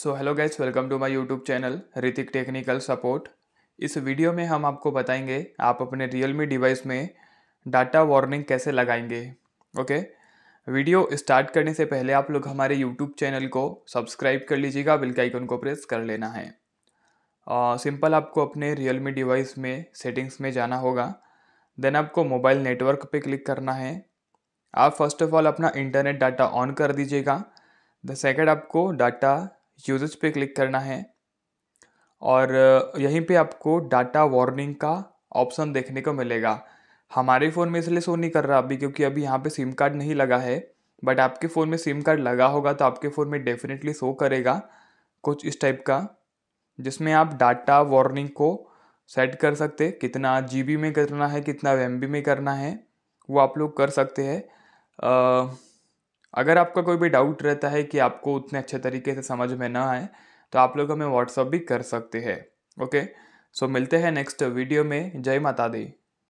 so hello guys welcome to my YouTube channel Hrithik technical support इस वीडियो में हम आपको बताएंगे आप अपने रियलमी डिवाइस में डाटा वार्निंग कैसे लगाएंगे ओके वीडियो स्टार्ट करने से पहले आप लोग हमारे यूट्यूब चैनल को सब्सक्राइब कर लीजिएगा बिल आइकन को प्रेस कर लेना है सिंपल आपको अपने रियलमी डिवाइस में सेटिंग्स में जाना होगा देन आपको मोबाइल नेटवर्क पर क्लिक करना है आप फर्स्ट ऑफ ऑल अपना इंटरनेट डाटा ऑन कर दीजिएगा द सेकेंड आपको डाटा यूजेज पे क्लिक करना है और यहीं पे आपको डाटा वार्निंग का ऑप्शन देखने को मिलेगा हमारे फ़ोन में इसलिए शो नहीं कर रहा अभी क्योंकि अभी यहाँ पे सिम कार्ड नहीं लगा है बट आपके फ़ोन में सिम कार्ड लगा होगा तो आपके फ़ोन में डेफिनेटली शो करेगा कुछ इस टाइप का जिसमें आप डाटा वार्निंग को सेट कर सकते कितना जी में करना है कितना एम में करना है वो आप लोग कर सकते हैं अगर आपका कोई भी डाउट रहता है कि आपको उतने अच्छे तरीके से समझ में ना आए तो आप लोग हमें व्हाट्सअप भी कर सकते हैं ओके सो मिलते हैं नेक्स्ट वीडियो में जय माता दी